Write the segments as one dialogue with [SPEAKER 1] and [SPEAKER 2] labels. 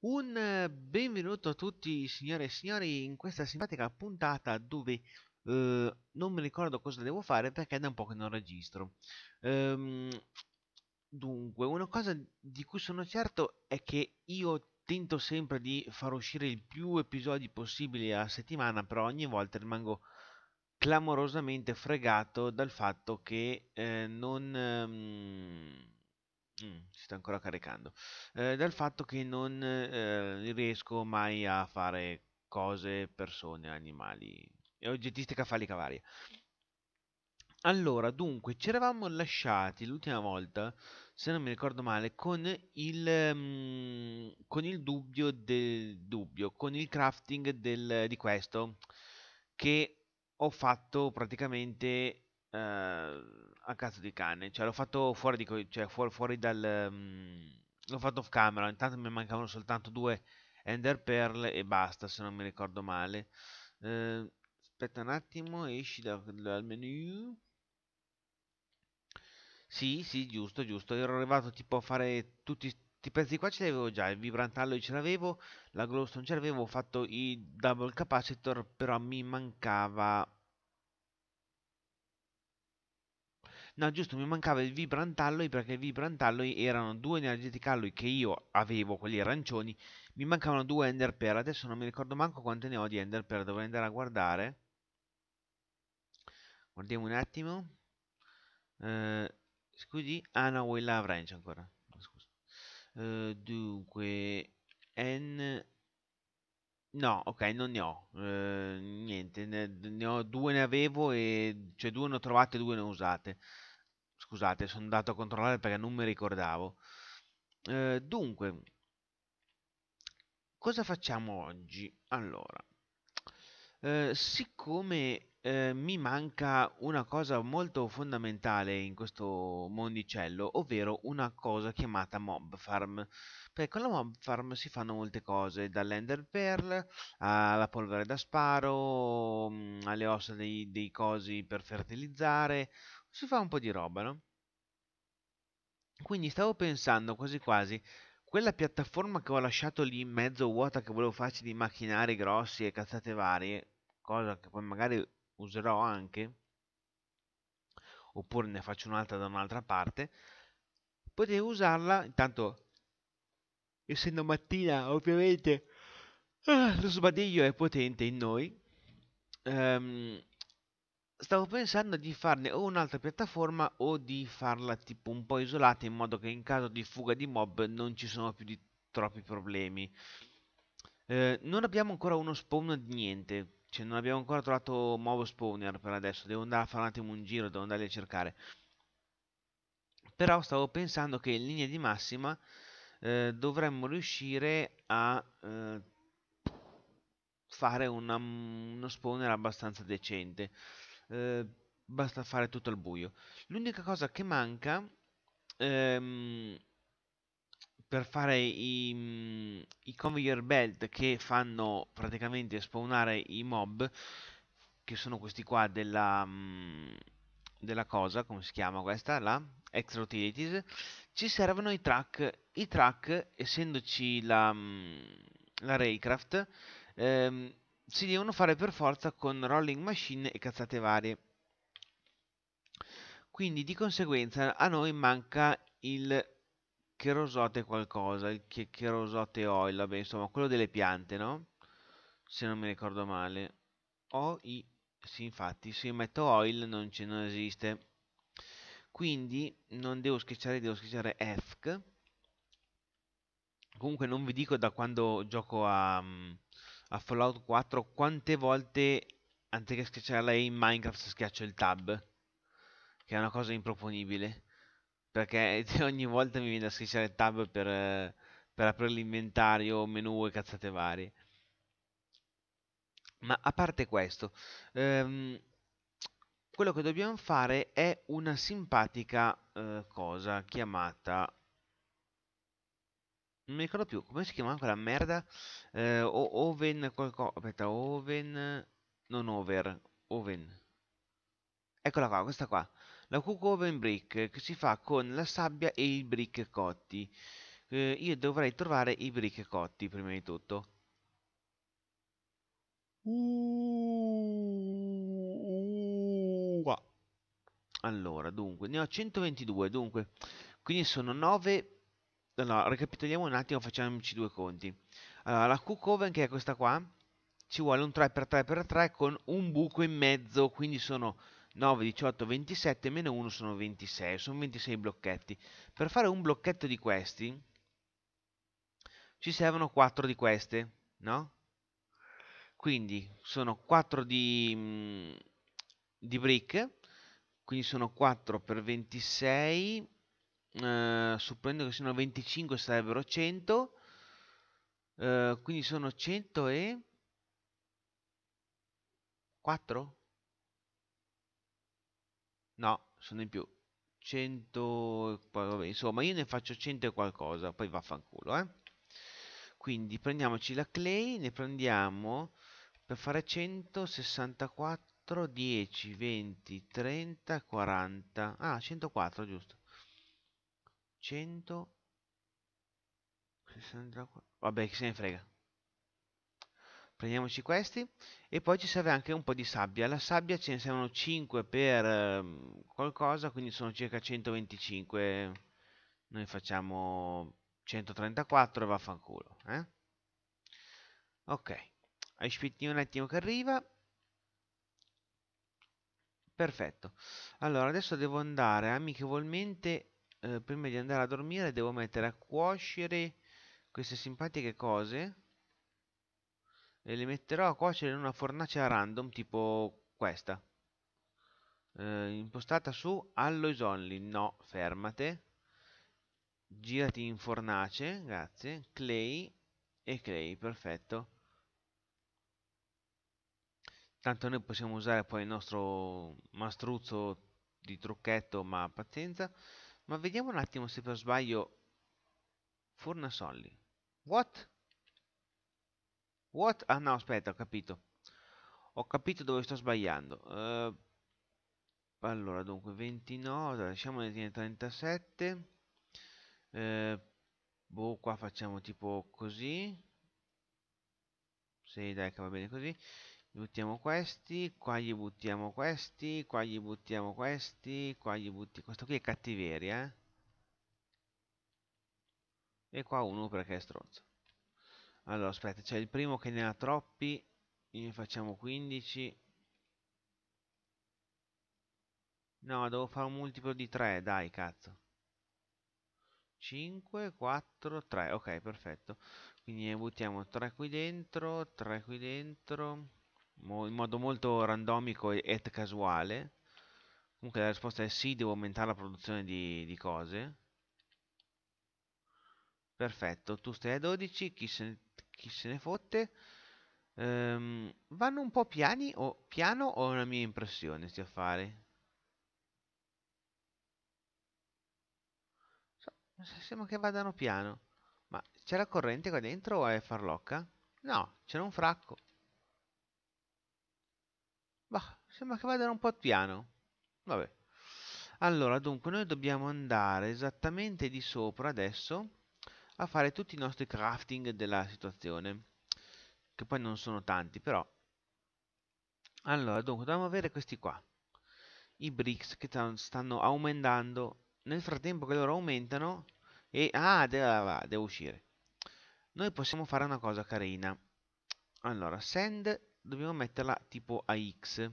[SPEAKER 1] Un eh, benvenuto a tutti signore e signori in questa simpatica puntata dove eh, non mi ricordo cosa devo fare perché è da un po' che non registro. Ehm, dunque, una cosa di cui sono certo è che io tento sempre di far uscire il più episodi possibili a settimana, però ogni volta rimango clamorosamente fregato dal fatto che eh, non... Ehm, Mm, si sta ancora caricando. Eh, dal fatto che non eh, riesco mai a fare cose, persone, animali. E eh, oggettistica fallica varia. Allora, dunque, ci eravamo lasciati l'ultima volta, se non mi ricordo male, con il, mm, con il dubbio del dubbio, con il crafting del, di questo, che ho fatto praticamente... Eh, a cazzo di cane. Cioè, l'ho fatto fuori, di, cioè, fuori, fuori dal... Um, l'ho fatto off camera. Intanto mi mancavano soltanto due Ender Pearl e basta, se non mi ricordo male. Uh, aspetta un attimo, esci da, dal menu. Sì, sì, giusto, giusto. Ero arrivato tipo a fare tutti questi pezzi qua ce li avevo già. Il vibrantallo ce l'avevo, la glowstone ce l'avevo, ho fatto i double capacitor, però mi mancava No, giusto, mi mancava il vibrantalloi perché il vibrantalloi erano due energetic alloy che io avevo, quelli arancioni. Mi mancavano due ender pearl. Adesso non mi ricordo manco quante ne ho di ender pearl. Dovrei andare a guardare. Guardiamo un attimo. Eh, scusi. Ah no, quella avrancio ancora. Scusa. Eh, dunque... N... No, ok, non ne ho. Eh, niente, ne, ne, ho due ne avevo e cioè due ne ho trovate e due ne ho usate. Scusate, sono andato a controllare perché non mi ricordavo. Eh, dunque, cosa facciamo oggi? Allora, eh, siccome eh, mi manca una cosa molto fondamentale in questo mondicello, ovvero una cosa chiamata Mob Farm. Perché con la Mob Farm si fanno molte cose, dall'Ender Pearl alla polvere da sparo, mm, alle ossa dei, dei cosi per fertilizzare, si fa un po' di roba, no? Quindi stavo pensando quasi quasi, quella piattaforma che ho lasciato lì in mezzo vuota che volevo farci di macchinari grossi e cazzate varie, cosa che poi magari userò anche, oppure ne faccio un'altra da un'altra parte, potevo usarla, intanto essendo mattina ovviamente ah, lo sbadiglio è potente in noi, ehm, Stavo pensando di farne o un'altra piattaforma o di farla tipo un po' isolata in modo che in caso di fuga di mob non ci sono più di troppi problemi. Eh, non abbiamo ancora uno spawn di niente, cioè non abbiamo ancora trovato nuovo spawner per adesso, devo andare a fare un attimo un giro, devo andare a cercare. Però stavo pensando che in linea di massima eh, dovremmo riuscire a eh, fare una, uno spawner abbastanza decente. Ehm, basta fare tutto al buio. L'unica cosa che manca ehm, per fare i, i conveyor belt che fanno praticamente spawnare i mob, che sono questi qua della, mm, della cosa, come si chiama questa, là, extra utilities, ci servono i track. I track, essendoci la, mm, la Raycraft, ehm, si devono fare per forza con rolling machine e cazzate varie. Quindi di conseguenza a noi manca il cherosote qualcosa, il cherosote oil, vabbè, insomma, quello delle piante, no? Se non mi ricordo male. O i sì, infatti, se io metto oil non ce non esiste. Quindi non devo schiacciare, devo schiacciare EFC. Comunque non vi dico da quando gioco a mhmm, a Fallout 4 quante volte anziché schiacciarla in Minecraft schiaccio il tab che è una cosa improponibile perché ogni volta mi viene a schiacciare il tab per, per aprire l'inventario, menu e cazzate varie ma a parte questo ehm, quello che dobbiamo fare è una simpatica eh, cosa chiamata non mi ricordo più, come si chiama quella merda? Eh, oven qualcosa, aspetta, Oven, non Over, Oven. Eccola qua, questa qua. La cook oven brick che si fa con la sabbia e i brick cotti. Eh, io dovrei trovare i brick cotti prima di tutto. Uh, uh, allora, dunque, ne ho 122, dunque. Quindi sono 9 allora, ricapitoliamo un attimo, facciamoci due conti. Allora, la Q-Coven, che è questa qua, ci vuole un 3x3x3 con un buco in mezzo, quindi sono 9, 18, 27, meno 1 sono 26, sono 26 blocchetti. Per fare un blocchetto di questi, ci servono 4 di queste, no? Quindi sono 4 di, mm, di brick, quindi sono 4 per 26 eh, supponendo che siano 25 sarebbero 100 eh, quindi sono 100 e 4 no sono in più 100 vabbè, insomma io ne faccio 100 e qualcosa poi vaffanculo eh quindi prendiamoci la clay ne prendiamo per fare 164 10 20 30 40 ah 104 giusto 100 Vabbè, chi se ne frega. Prendiamoci questi. E poi ci serve anche un po' di sabbia. La sabbia ce ne servono 5 per ehm, qualcosa, quindi sono circa 125. Noi facciamo 134 e vaffanculo. Eh? Ok. Aspetti un attimo che arriva. Perfetto. Allora, adesso devo andare amichevolmente eh, prima di andare a dormire devo mettere a cuocere queste simpatiche cose e le metterò a cuocere in una fornace random tipo questa eh, impostata su alloys only no fermate girati in fornace grazie clay e clay perfetto tanto noi possiamo usare poi il nostro mastruzzo di trucchetto ma pazienza ma vediamo un attimo se per sbaglio... Fornasolli. What? What? Ah no, aspetta, ho capito. Ho capito dove sto sbagliando. Uh, allora, dunque, 29, lasciamo lasciamone 37. Uh, boh, qua facciamo tipo così. Sì, dai, che va bene così buttiamo questi, qua gli buttiamo questi, qua gli buttiamo questi, qua gli butti Questo qui è cattiveria, eh? E qua uno perché è stronzo. Allora, aspetta, c'è il primo che ne ha troppi, ne facciamo 15. No, devo fare un multiplo di 3, dai, cazzo. 5, 4, 3, ok, perfetto. Quindi ne buttiamo 3 qui dentro, 3 qui dentro in modo molto randomico e casuale. Comunque la risposta è sì, devo aumentare la produzione di, di cose. Perfetto, tu stai a 12, chi se, ne, chi se ne fotte? Ehm, vanno un po' piani o piano o è una mia impressione sti affari? Sembra che vadano piano. Ma c'è la corrente qua dentro o è farlocca? No, c'era un fracco. Bah, sembra che vada un po' piano. Vabbè. Allora, dunque, noi dobbiamo andare esattamente di sopra adesso a fare tutti i nostri crafting della situazione. Che poi non sono tanti, però. Allora, dunque, dobbiamo avere questi qua. I bricks che stanno aumentando. Nel frattempo che loro aumentano... E... Ah, devo, devo uscire. Noi possiamo fare una cosa carina. Allora, send dobbiamo metterla tipo a X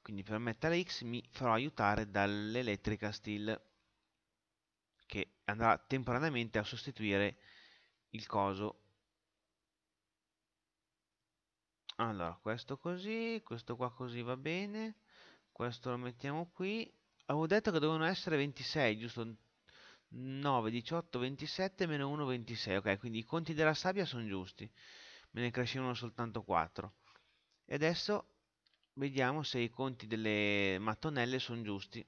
[SPEAKER 1] quindi per mettere X mi farò aiutare dall'elettrica steel che andrà temporaneamente a sostituire il coso allora questo così questo qua così va bene questo lo mettiamo qui avevo detto che dovevano essere 26 giusto 9 18 27 meno 1 26 ok quindi i conti della sabbia sono giusti me ne crescevano soltanto 4 e adesso vediamo se i conti delle mattonelle sono giusti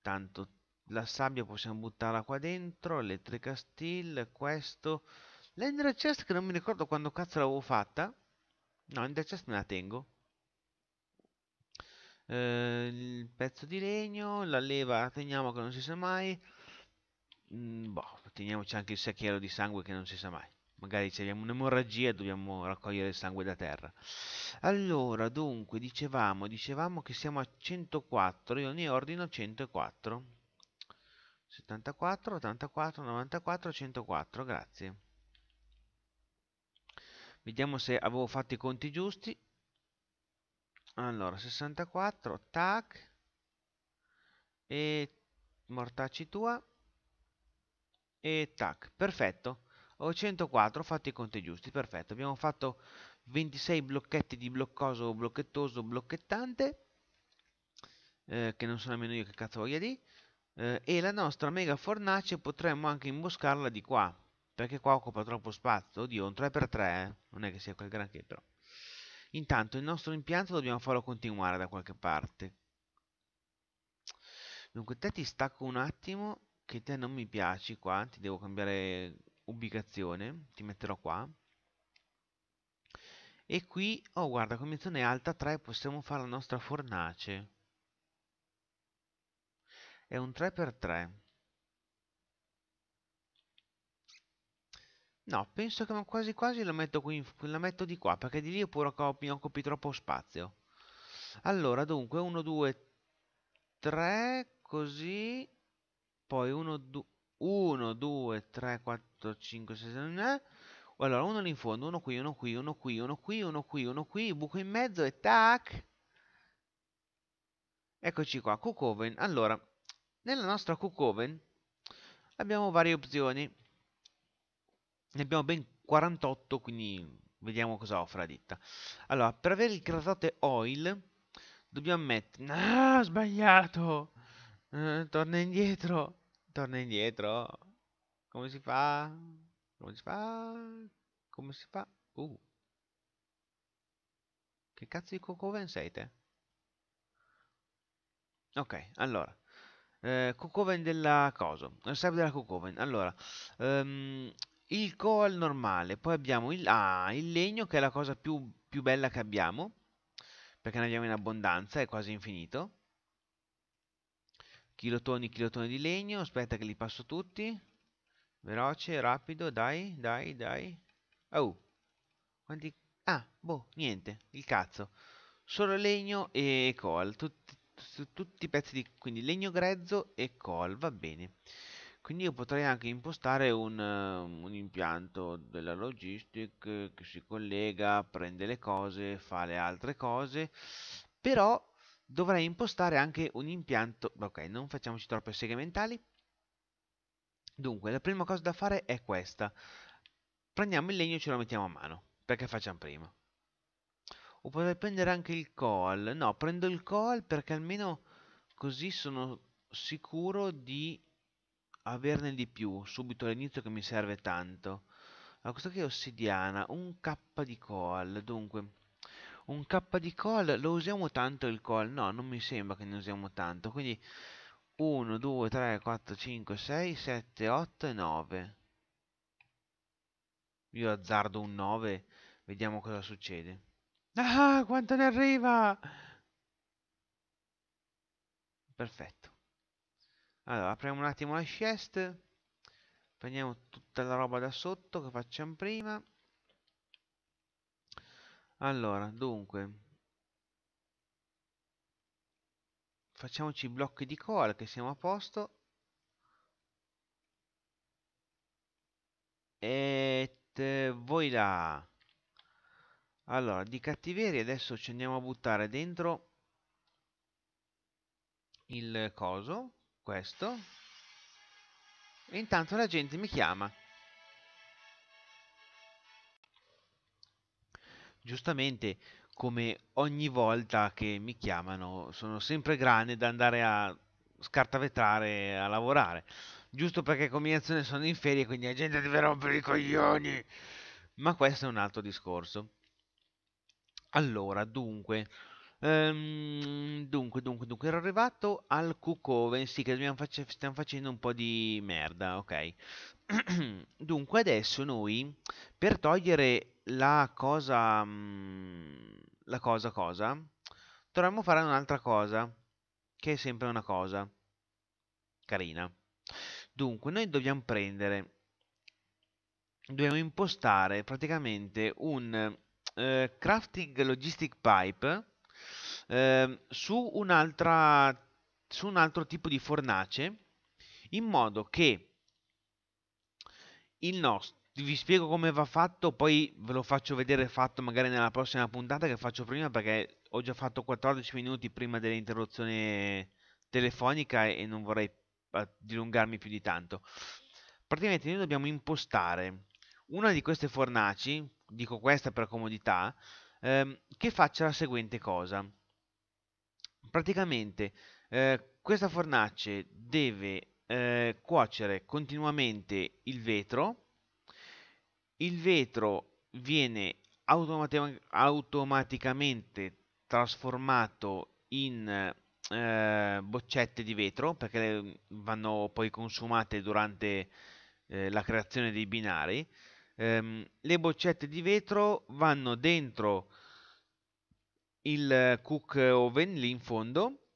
[SPEAKER 1] tanto la sabbia possiamo buttarla qua dentro elettrica steel questo l'ender chest che non mi ricordo quando cazzo l'avevo fatta no l'ender chest me la tengo eh, il pezzo di legno la leva la teniamo che non si sa mai mm, boh teniamoci anche il secchiello di sangue che non si sa mai magari se abbiamo un'emorragia dobbiamo raccogliere il sangue da terra allora dunque dicevamo dicevamo che siamo a 104 io ne ordino 104 74 84 94 104 grazie vediamo se avevo fatto i conti giusti allora 64 tac e mortacci tua e tac perfetto ho 104, ho fatto i conti giusti, perfetto. Abbiamo fatto 26 blocchetti di bloccoso, blocchettoso, blocchettante, eh, che non so nemmeno io che cazzo voglia di, eh, e la nostra mega fornace potremmo anche imboscarla di qua, perché qua occupa troppo spazio. Oddio, un 3x3, eh? non è che sia quel granché però. Intanto il nostro impianto dobbiamo farlo continuare da qualche parte. Dunque te ti stacco un attimo, che te non mi piaci qua, ti devo cambiare ubicazione, ti metterò qua. E qui, oh guarda, convenzione alta 3, possiamo fare la nostra fornace. È un 3x3. No, penso che quasi quasi la metto, qui, la metto di qua, perché di lì oppure mi occupi troppo spazio. Allora, dunque, 1, 2, 3, così, poi 1, 2, 1, 2, 3, 4, 5, 6, 7, allora uno lì in fondo, uno qui, uno qui, uno qui, uno qui, uno qui, uno qui, buco in mezzo e tac. Eccoci qua, cookoven. Allora, nella nostra cookoven abbiamo varie opzioni. Ne abbiamo ben 48, quindi vediamo cosa offre la ditta. Allora, per avere il crasote oil dobbiamo mettere... Ah, sbagliato! Eh, torna indietro! Torna indietro. Come si fa? Come si fa? Come si fa? Uh. Che cazzo di Cocoven siete? Ok, allora. Eh, Cocoven della cosa? Il server della Cocoven. Allora, um, il coal normale. Poi abbiamo il, ah, il legno che è la cosa più, più bella che abbiamo. Perché ne abbiamo in abbondanza, è quasi infinito. Chilotoni, chilotoni di legno. Aspetta che li passo tutti. Veloce, rapido, dai, dai, dai. Oh, quanti... Ah, boh, niente, il cazzo. Solo legno e col. Tutti, tutti i pezzi di... Quindi legno grezzo e col, va bene. Quindi io potrei anche impostare un, un impianto della logistic che si collega, prende le cose, fa le altre cose. Però Dovrei impostare anche un impianto... Ok, non facciamoci troppe segmentali Dunque, la prima cosa da fare è questa. Prendiamo il legno e ce lo mettiamo a mano. Perché facciamo prima? O potrei prendere anche il coal. No, prendo il coal perché almeno così sono sicuro di averne di più subito all'inizio che mi serve tanto. Allora, questo qui è ossidiana, un K di coal, dunque un K di call, lo usiamo tanto il call? No, non mi sembra che ne usiamo tanto, quindi 1, 2, 3, 4, 5, 6, 7, 8 e 9. Io azzardo un 9, vediamo cosa succede. Ah, quanto ne arriva! Perfetto. Allora, apriamo un attimo la chest. Prendiamo tutta la roba da sotto che facciamo prima allora dunque facciamoci i blocchi di cola che siamo a posto e voi là allora di cattiveria adesso ci andiamo a buttare dentro il coso questo e intanto la gente mi chiama giustamente come ogni volta che mi chiamano sono sempre grande da andare a scartavetrare a lavorare giusto perché combinazione sono in ferie quindi la gente deve rompere i coglioni ma questo è un altro discorso allora dunque Ehm, dunque, dunque, dunque, ero arrivato al Q-Coven, sì che dobbiamo face stiamo facendo un po' di merda, ok. dunque adesso noi, per togliere la cosa, mm, la cosa cosa, dovremmo fare un'altra cosa, che è sempre una cosa carina. Dunque, noi dobbiamo prendere, dobbiamo impostare praticamente un eh, crafting logistic pipe Ehm, su, un'altra, su un altro tipo di fornace in modo che il nostro vi spiego come va fatto, poi ve lo faccio vedere fatto magari nella prossima puntata che faccio prima perché ho già fatto 14 minuti prima dell'interruzione telefonica e non vorrei dilungarmi più di tanto. Praticamente noi dobbiamo impostare una di queste fornaci, dico questa per comodità, ehm, che faccia la seguente cosa praticamente eh, questa fornace deve eh, cuocere continuamente il vetro il vetro viene automatic automaticamente trasformato in eh, boccette di vetro perché vanno poi consumate durante eh, la creazione dei binari ehm, le boccette di vetro vanno dentro il cook oven lì in fondo,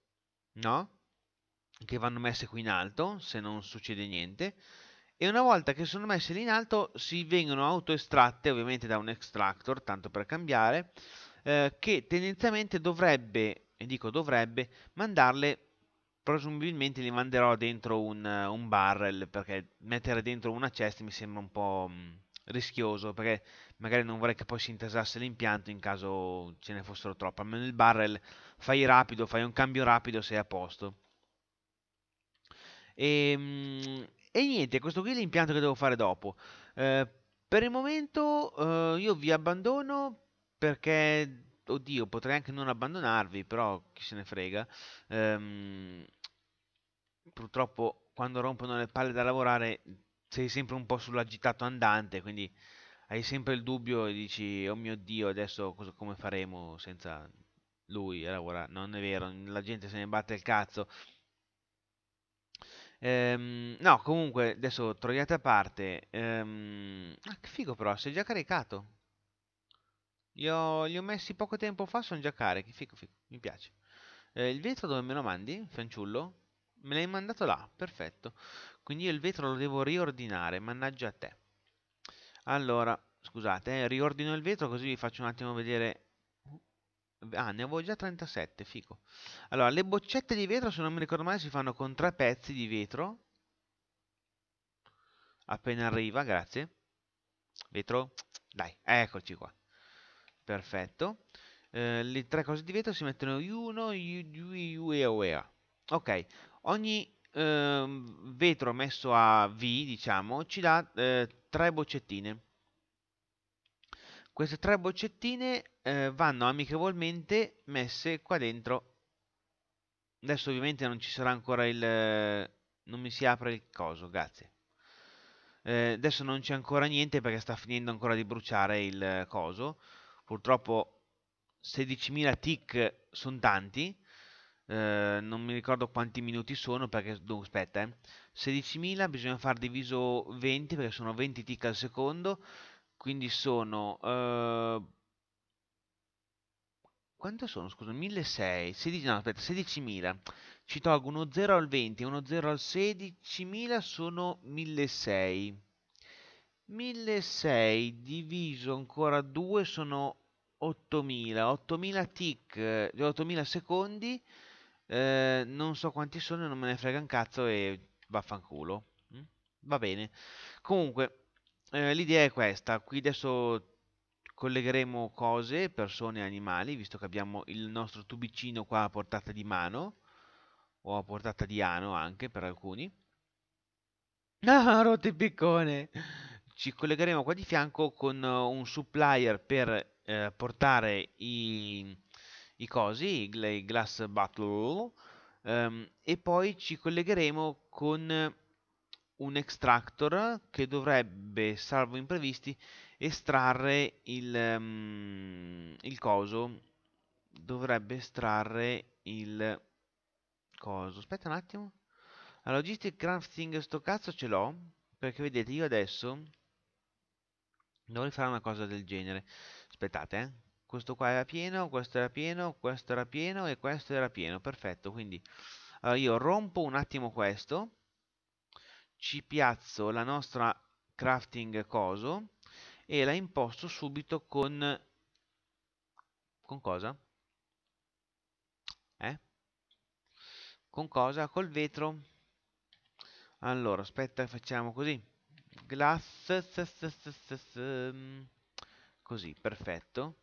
[SPEAKER 1] no? Che vanno messe qui in alto, se non succede niente. E una volta che sono messe lì in alto, si vengono autoestratte, ovviamente da un extractor, tanto per cambiare, eh, che tendenzialmente dovrebbe, e dico dovrebbe, mandarle presumibilmente li manderò dentro un, un, barrel perché mettere dentro una cesta mi sembra un po' mm, rischioso perché magari non vorrei che poi si intasasse l'impianto in caso ce ne fossero troppe, almeno il barrel fai rapido, fai un cambio rapido, sei a posto. E, ehm, e niente, questo qui è l'impianto che devo fare dopo. Eh, per il momento eh, io vi abbandono perché, oddio, potrei anche non abbandonarvi, però chi se ne frega. Eh, purtroppo quando rompono le palle da lavorare sei sempre un po' sull'agitato andante, quindi hai sempre il dubbio e dici, oh mio Dio, adesso cosa, come faremo senza lui? Allora, non è vero, la gente se ne batte il cazzo. Ehm, no, comunque, adesso troviate a parte. Ehm, ah, che figo però, si è già caricato. Li ho, li ho messi poco tempo fa, sono già carichi, figo, figo, mi piace. Eh, il vetro dove me lo mandi, fanciullo? Me l'hai mandato là, perfetto. Quindi io il vetro lo devo riordinare, mannaggia a te. Allora, Scusate, eh, riordino il vetro così vi faccio un attimo vedere... Ah, ne avevo già 37, fico. Allora, le boccette di vetro, se non mi ricordo male, si fanno con tre pezzi di vetro. Appena arriva, grazie. Vetro, dai, eccoci qua. Perfetto. Eh, le tre cose di vetro si mettono uno, due, due, due. Ok, ogni eh, vetro messo a V, diciamo, ci dà eh, tre boccettine. Queste tre boccettine eh, vanno amichevolmente messe qua dentro. Adesso ovviamente non ci sarà ancora il... non mi si apre il coso, grazie. Eh, adesso non c'è ancora niente perché sta finendo ancora di bruciare il coso. Purtroppo 16.000 tick sono tanti. Eh, non mi ricordo quanti minuti sono perché... No, aspetta, eh. 16.000 bisogna far diviso 20 perché sono 20 tick al secondo quindi sono... Eh, quanto sono? Scusa, 1.600, 16, no aspetta, 16.000, ci tolgo uno 0 al 20 uno 0 al 16.000 sono 1.600, 1.600 diviso ancora 2 sono 8.000, 8.000 tick, 8.000 secondi, eh, non so quanti sono, non me ne frega un cazzo e vaffanculo, mm? va bene, comunque eh, l'idea è questa, qui adesso collegheremo cose, persone e animali, visto che abbiamo il nostro tubicino qua a portata di mano, o a portata di ano anche per alcuni. Ah, rotto il piccone! Ci collegheremo qua di fianco con eh, un supplier per eh, portare i, i cosi, i glass battle, ehm, e poi ci collegheremo con un extractor che dovrebbe, salvo imprevisti, estrarre il, um, il coso. Dovrebbe estrarre il coso. Aspetta un attimo. La logistic crafting sto cazzo ce l'ho. Perché vedete, io adesso dovrei fare una cosa del genere. Aspettate, eh. Questo qua era pieno, questo era pieno, questo era pieno e questo era pieno. Perfetto, quindi... Allora io rompo un attimo questo ci piazzo la nostra crafting coso e la imposto subito con con cosa? Eh? Con cosa? Col vetro. Allora, aspetta, facciamo così. Glass così, perfetto.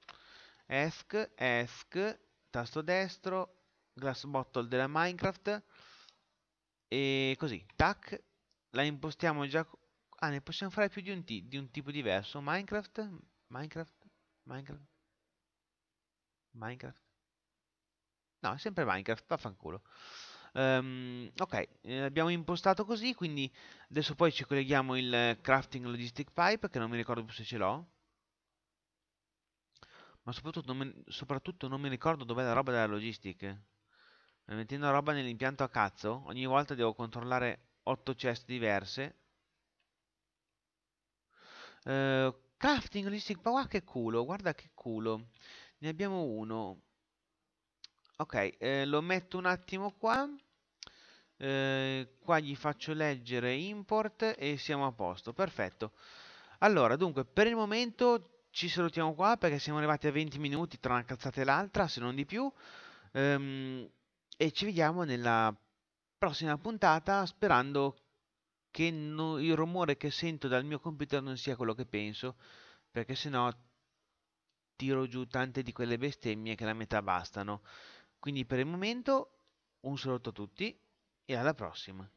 [SPEAKER 1] Esc, esc, tasto destro, glass bottle della Minecraft e così, tac la impostiamo già... Ah, ne possiamo fare più di un, di un tipo diverso. Minecraft? Minecraft? Minecraft? Minecraft? No, è sempre Minecraft, vaffanculo. Um, ok, eh, abbiamo impostato così, quindi adesso poi ci colleghiamo il crafting logistic pipe, che non mi ricordo più se ce l'ho. Ma soprattutto non, mi, soprattutto non mi ricordo dov'è la roba della logistic. Mettendo roba nell'impianto a cazzo, ogni volta devo controllare 8 chest diverse. Uh, crafting listing, ma guarda che culo, guarda che culo. Ne abbiamo uno. Ok, eh, lo metto un attimo qua. Eh, qua gli faccio leggere import e siamo a posto, perfetto. Allora, dunque, per il momento ci salutiamo qua perché siamo arrivati a 20 minuti tra una cazzata e l'altra, se non di più. Um, e ci vediamo nella prossima puntata sperando che no, il rumore che sento dal mio computer non sia quello che penso, perché sennò tiro giù tante di quelle bestemmie che la metà bastano. Quindi per il momento un saluto a tutti e alla prossima.